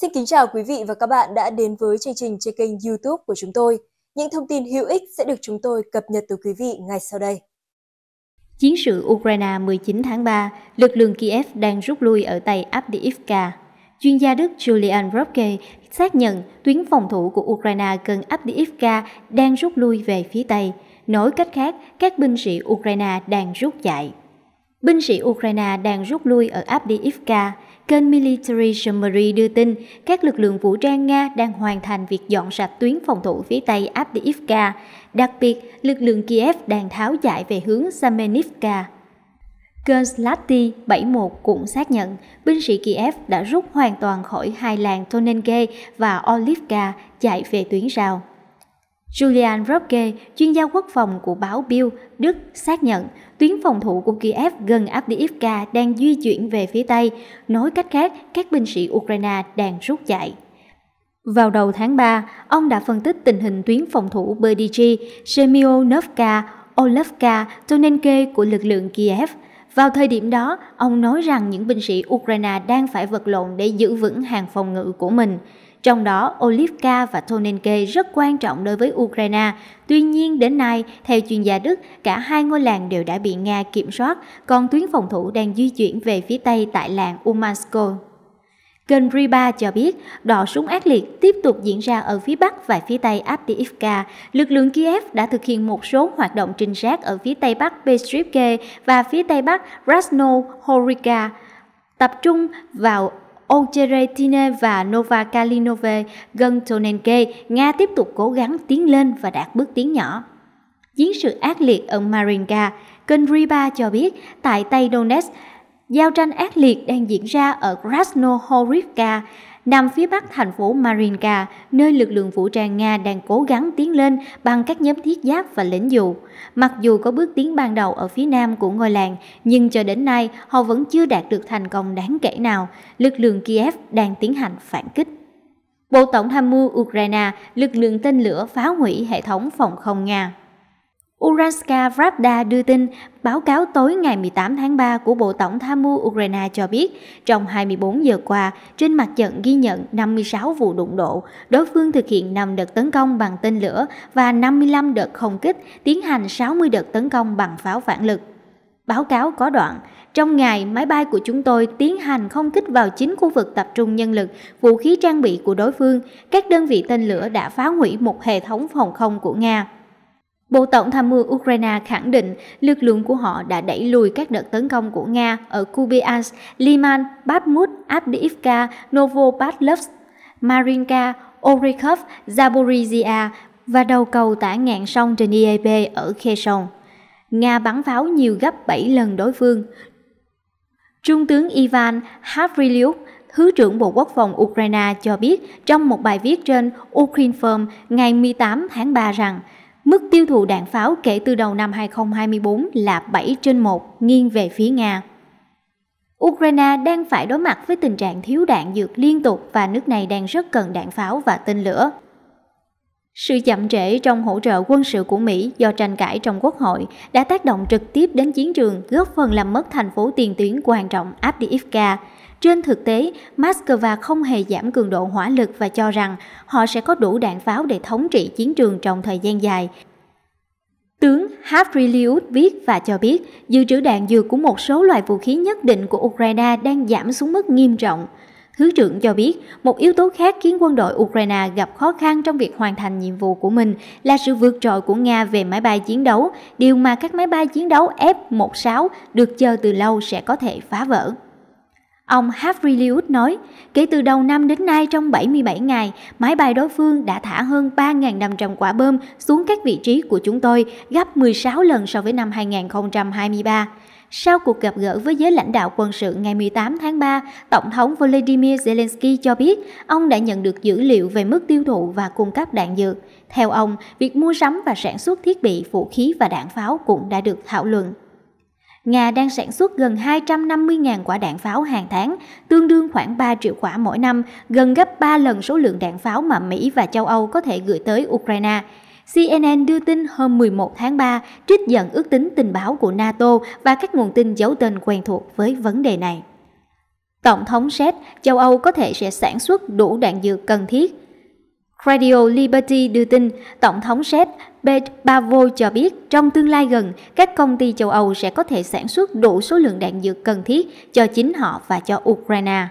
Xin kính chào quý vị và các bạn đã đến với chương trình trên kênh YouTube của chúng tôi. Những thông tin hữu ích sẽ được chúng tôi cập nhật từ quý vị ngay sau đây. Chiến sự Ukraine 19 tháng 3, lực lượng Kiev đang rút lui ở tay Abdiivka. Chuyên gia Đức Julian Robke xác nhận tuyến phòng thủ của Ukraine gần Abdiivka đang rút lui về phía Tây. Nói cách khác, các binh sĩ Ukraine đang rút chạy. Binh sĩ Ukraine đang rút lui ở Abdiivka, Kênh Military Summary đưa tin các lực lượng vũ trang Nga đang hoàn thành việc dọn sạch tuyến phòng thủ phía tây Avdiivka. Đặc biệt, lực lượng Kiev đang tháo chạy về hướng Samenivka. Kênh Slati 71 cũng xác nhận binh sĩ Kiev đã rút hoàn toàn khỏi hai làng Tonenke và Olivka chạy về tuyến rào. Julian Roque, chuyên gia quốc phòng của báo Bill, Đức xác nhận tuyến phòng thủ của Kiev gần Avdiivka đang di chuyển về phía Tây, nói cách khác các binh sĩ Ukraine đang rút chạy. Vào đầu tháng 3, ông đã phân tích tình hình tuyến phòng thủ Berdichi, Semyonovka, Olovka, Tonenke của lực lượng Kiev. Vào thời điểm đó, ông nói rằng những binh sĩ Ukraine đang phải vật lộn để giữ vững hàng phòng ngự của mình. Trong đó, Olivka và Tonenke rất quan trọng đối với Ukraine. Tuy nhiên, đến nay, theo chuyên gia Đức, cả hai ngôi làng đều đã bị Nga kiểm soát, còn tuyến phòng thủ đang di chuyển về phía Tây tại làng Umansko. Kênh Riba cho biết, đọ súng ác liệt tiếp tục diễn ra ở phía Bắc và phía Tây Avdiivka. Lực lượng Kiev đã thực hiện một số hoạt động trinh sát ở phía Tây Bắc Pestrivke và phía Tây Bắc Rasno Horika, tập trung vào Ocheretine và Nova Kalinove gần Tonenke, Nga tiếp tục cố gắng tiến lên và đạt bước tiến nhỏ. Chiến sự ác liệt ở Marinka, kênh Riba cho biết tại Tây Donetsk, giao tranh ác liệt đang diễn ra ở Krasnohorivka, nằm phía bắc thành phố Marinka, nơi lực lượng vũ trang Nga đang cố gắng tiến lên bằng các nhóm thiết giáp và lĩnh dù. Mặc dù có bước tiến ban đầu ở phía nam của ngôi làng, nhưng cho đến nay họ vẫn chưa đạt được thành công đáng kể nào. Lực lượng Kiev đang tiến hành phản kích. Bộ Tổng tham mưu Ukraine, lực lượng tên lửa phá hủy hệ thống phòng không Nga. Uranska Pravda đưa tin, báo cáo tối ngày 18 tháng 3 của Bộ Tổng tham mưu Ukraine cho biết, trong 24 giờ qua, trên mặt trận ghi nhận 56 vụ đụng độ, đối phương thực hiện 5 đợt tấn công bằng tên lửa và 55 đợt không kích, tiến hành 60 đợt tấn công bằng pháo phản lực. Báo cáo có đoạn, trong ngày, máy bay của chúng tôi tiến hành không kích vào chính khu vực tập trung nhân lực, vũ khí trang bị của đối phương, các đơn vị tên lửa đã phá hủy một hệ thống phòng không của Nga. Bộ Tổng tham mưu Ukraine khẳng định lực lượng của họ đã đẩy lùi các đợt tấn công của Nga ở Kupiansk, Liman, Bakhmut, Avdiivka, Novopatlovsk, Marinka, Orykhov, Zaporizhia và đầu cầu tả ngạn sông trên IEP ở Kherson. Nga bắn pháo nhiều gấp 7 lần đối phương. Trung tướng Ivan Havrilyuk, Thứ trưởng Bộ Quốc phòng Ukraine cho biết trong một bài viết trên Ukraine Firm ngày 18 tháng 3 rằng Mức tiêu thụ đạn pháo kể từ đầu năm 2024 là 7 trên 1, nghiêng về phía Nga. Ukraine đang phải đối mặt với tình trạng thiếu đạn dược liên tục và nước này đang rất cần đạn pháo và tên lửa. Sự chậm trễ trong hỗ trợ quân sự của Mỹ do tranh cãi trong quốc hội đã tác động trực tiếp đến chiến trường, góp phần làm mất thành phố tiền tuyến quan trọng Abdiivka. Trên thực tế, Moscow không hề giảm cường độ hỏa lực và cho rằng họ sẽ có đủ đạn pháo để thống trị chiến trường trong thời gian dài. Tướng Havriliut viết và cho biết dự trữ đạn dược của một số loại vũ khí nhất định của Ukraine đang giảm xuống mức nghiêm trọng. Thứ trưởng cho biết, một yếu tố khác khiến quân đội Ukraine gặp khó khăn trong việc hoàn thành nhiệm vụ của mình là sự vượt trội của Nga về máy bay chiến đấu, điều mà các máy bay chiến đấu F-16 được chờ từ lâu sẽ có thể phá vỡ. Ông Harry Liut nói, kể từ đầu năm đến nay trong 77 ngày, máy bay đối phương đã thả hơn 3.500 quả bom xuống các vị trí của chúng tôi, gấp 16 lần so với năm 2023. Sau cuộc gặp gỡ với giới lãnh đạo quân sự ngày 18 tháng 3, Tổng thống Volodymyr Zelensky cho biết ông đã nhận được dữ liệu về mức tiêu thụ và cung cấp đạn dược. Theo ông, việc mua sắm và sản xuất thiết bị, vũ khí và đạn pháo cũng đã được thảo luận. Nga đang sản xuất gần 250.000 quả đạn pháo hàng tháng, tương đương khoảng 3 triệu quả mỗi năm, gần gấp 3 lần số lượng đạn pháo mà Mỹ và châu Âu có thể gửi tới Ukraine. CNN đưa tin hôm 11 tháng 3 trích dẫn ước tính tình báo của NATO và các nguồn tin giấu tên quen thuộc với vấn đề này. Tổng thống Séc, châu Âu có thể sẽ sản xuất đủ đạn dược cần thiết Radio Liberty đưa tin, Tổng thống Séc Bert Pavo cho biết trong tương lai gần, các công ty châu Âu sẽ có thể sản xuất đủ số lượng đạn dược cần thiết cho chính họ và cho Ukraine.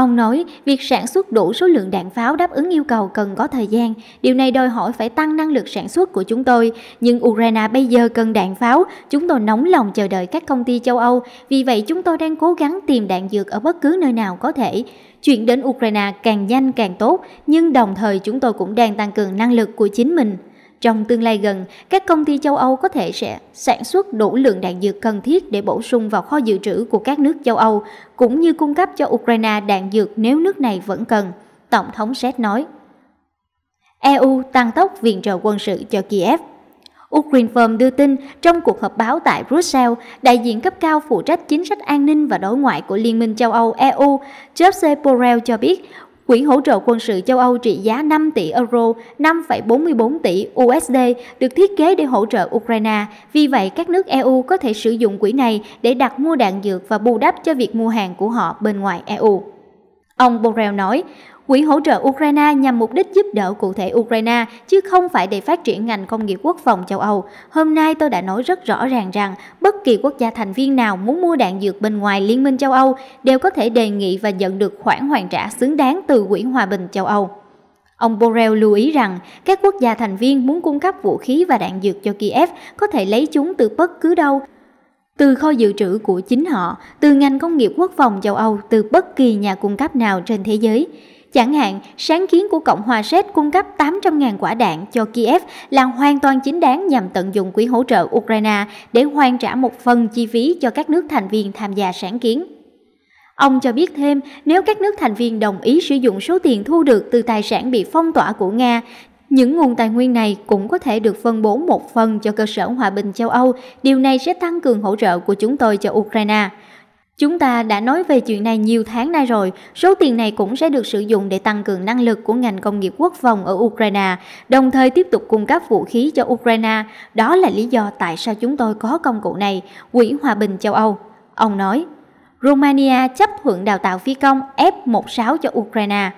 Ông nói việc sản xuất đủ số lượng đạn pháo đáp ứng yêu cầu cần có thời gian. Điều này đòi hỏi phải tăng năng lực sản xuất của chúng tôi. Nhưng Ukraine bây giờ cần đạn pháo. Chúng tôi nóng lòng chờ đợi các công ty châu Âu. Vì vậy chúng tôi đang cố gắng tìm đạn dược ở bất cứ nơi nào có thể. Chuyện đến Ukraine càng nhanh càng tốt. Nhưng đồng thời chúng tôi cũng đang tăng cường năng lực của chính mình. Trong tương lai gần, các công ty châu Âu có thể sẽ sản xuất đủ lượng đạn dược cần thiết để bổ sung vào kho dự trữ của các nước châu Âu, cũng như cung cấp cho Ukraine đạn dược nếu nước này vẫn cần, Tổng thống Séc nói. EU tăng tốc viện trợ quân sự cho Kiev Ukrinform đưa tin trong cuộc họp báo tại Brussels, đại diện cấp cao phụ trách chính sách an ninh và đối ngoại của Liên minh châu Âu EU, Josep Borrell cho biết Quỹ hỗ trợ quân sự châu Âu trị giá 5 tỷ euro, 5,44 tỷ USD được thiết kế để hỗ trợ Ukraine. Vì vậy, các nước EU có thể sử dụng quỹ này để đặt mua đạn dược và bù đắp cho việc mua hàng của họ bên ngoài EU. Ông Borrell nói, Quỹ hỗ trợ Ukraine nhằm mục đích giúp đỡ cụ thể Ukraine, chứ không phải để phát triển ngành công nghiệp quốc phòng châu Âu. Hôm nay tôi đã nói rất rõ ràng rằng bất kỳ quốc gia thành viên nào muốn mua đạn dược bên ngoài Liên minh châu Âu đều có thể đề nghị và nhận được khoản hoàn trả xứng đáng từ Quỹ Hòa bình châu Âu. Ông Borrell lưu ý rằng các quốc gia thành viên muốn cung cấp vũ khí và đạn dược cho Kiev có thể lấy chúng từ bất cứ đâu, từ kho dự trữ của chính họ, từ ngành công nghiệp quốc phòng châu Âu, từ bất kỳ nhà cung cấp nào trên thế giới. Chẳng hạn, sáng kiến của Cộng hòa Séc cung cấp 800.000 quả đạn cho Kiev là hoàn toàn chính đáng nhằm tận dụng quỹ hỗ trợ Ukraine để hoàn trả một phần chi phí cho các nước thành viên tham gia sáng kiến. Ông cho biết thêm, nếu các nước thành viên đồng ý sử dụng số tiền thu được từ tài sản bị phong tỏa của Nga, những nguồn tài nguyên này cũng có thể được phân bổ một phần cho cơ sở hòa bình châu Âu, điều này sẽ tăng cường hỗ trợ của chúng tôi cho Ukraine. Chúng ta đã nói về chuyện này nhiều tháng nay rồi, số tiền này cũng sẽ được sử dụng để tăng cường năng lực của ngành công nghiệp quốc phòng ở Ukraine, đồng thời tiếp tục cung cấp vũ khí cho Ukraine. Đó là lý do tại sao chúng tôi có công cụ này, Quỹ Hòa bình châu Âu. Ông nói, Romania chấp thuận đào tạo phi công F-16 cho Ukraine.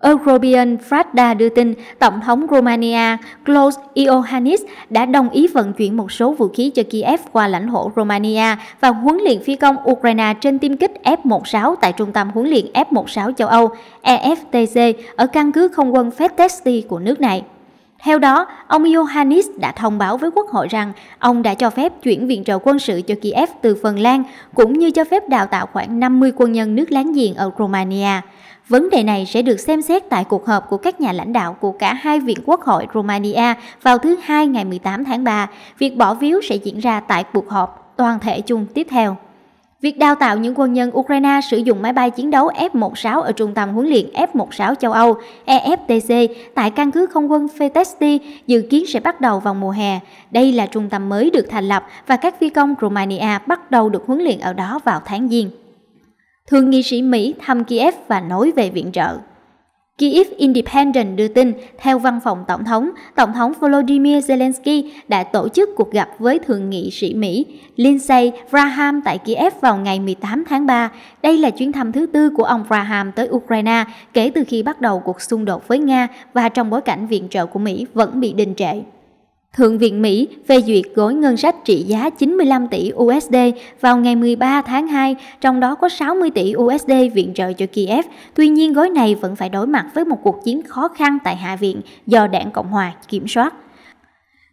European Frada đưa tin Tổng thống Romania Klaus Iohannis đã đồng ý vận chuyển một số vũ khí cho Kiev qua lãnh thổ Romania và huấn luyện phi công Ukraine trên tiêm kích F-16 tại Trung tâm huấn luyện F-16 châu Âu EFTC ở căn cứ không quân Fetesti của nước này. Theo đó, ông Iohannis đã thông báo với Quốc hội rằng ông đã cho phép chuyển viện trợ quân sự cho Kiev từ Phần Lan, cũng như cho phép đào tạo khoảng 50 quân nhân nước láng giềng ở Romania. Vấn đề này sẽ được xem xét tại cuộc họp của các nhà lãnh đạo của cả hai viện quốc hội Romania vào thứ Hai ngày 18 tháng 3. Việc bỏ phiếu sẽ diễn ra tại cuộc họp toàn thể chung tiếp theo. Việc đào tạo những quân nhân Ukraine sử dụng máy bay chiến đấu F-16 ở trung tâm huấn luyện F-16 châu Âu EFTC tại căn cứ không quân Fetesti dự kiến sẽ bắt đầu vào mùa hè. Đây là trung tâm mới được thành lập và các phi công Romania bắt đầu được huấn luyện ở đó vào tháng Giêng thượng nghị sĩ Mỹ thăm Kiev và nói về viện trợ. Kiev Independent đưa tin, theo văn phòng Tổng thống, Tổng thống Volodymyr Zelensky đã tổ chức cuộc gặp với Thượng nghị sĩ Mỹ Lindsey Graham tại Kiev vào ngày 18 tháng 3. Đây là chuyến thăm thứ tư của ông Graham tới Ukraine kể từ khi bắt đầu cuộc xung đột với Nga và trong bối cảnh viện trợ của Mỹ vẫn bị đình trệ. Thượng viện Mỹ phê duyệt gói ngân sách trị giá 95 tỷ USD vào ngày 13 tháng 2, trong đó có 60 tỷ USD viện trợ cho Kiev. Tuy nhiên, gói này vẫn phải đối mặt với một cuộc chiến khó khăn tại Hạ viện do đảng Cộng hòa kiểm soát.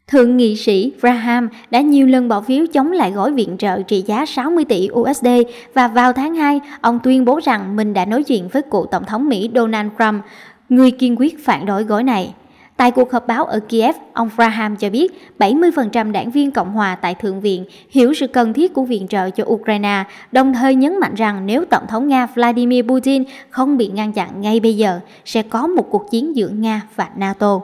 Thượng nghị sĩ Graham đã nhiều lần bỏ phiếu chống lại gói viện trợ trị giá 60 tỷ USD và vào tháng 2, ông tuyên bố rằng mình đã nói chuyện với cựu Tổng thống Mỹ Donald Trump, người kiên quyết phản đối gói này. Tại cuộc họp báo ở Kiev, ông Graham cho biết 70% đảng viên Cộng hòa tại Thượng viện hiểu sự cần thiết của viện trợ cho Ukraine, đồng thời nhấn mạnh rằng nếu Tổng thống Nga Vladimir Putin không bị ngăn chặn ngay bây giờ, sẽ có một cuộc chiến giữa Nga và NATO.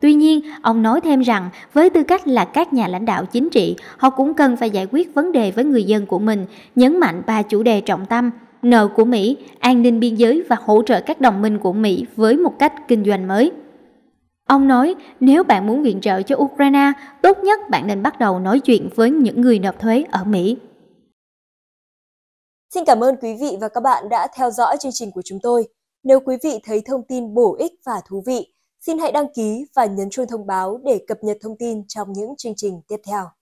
Tuy nhiên, ông nói thêm rằng với tư cách là các nhà lãnh đạo chính trị, họ cũng cần phải giải quyết vấn đề với người dân của mình, nhấn mạnh ba chủ đề trọng tâm nợ của Mỹ, an ninh biên giới và hỗ trợ các đồng minh của Mỹ với một cách kinh doanh mới. Ông nói nếu bạn muốn viện trợ cho Ukraine, tốt nhất bạn nên bắt đầu nói chuyện với những người nộp thuế ở Mỹ. Xin cảm ơn quý vị và các bạn đã theo dõi chương trình của chúng tôi. Nếu quý vị thấy thông tin bổ ích và thú vị, xin hãy đăng ký và nhấn chuông thông báo để cập nhật thông tin trong những chương trình tiếp theo.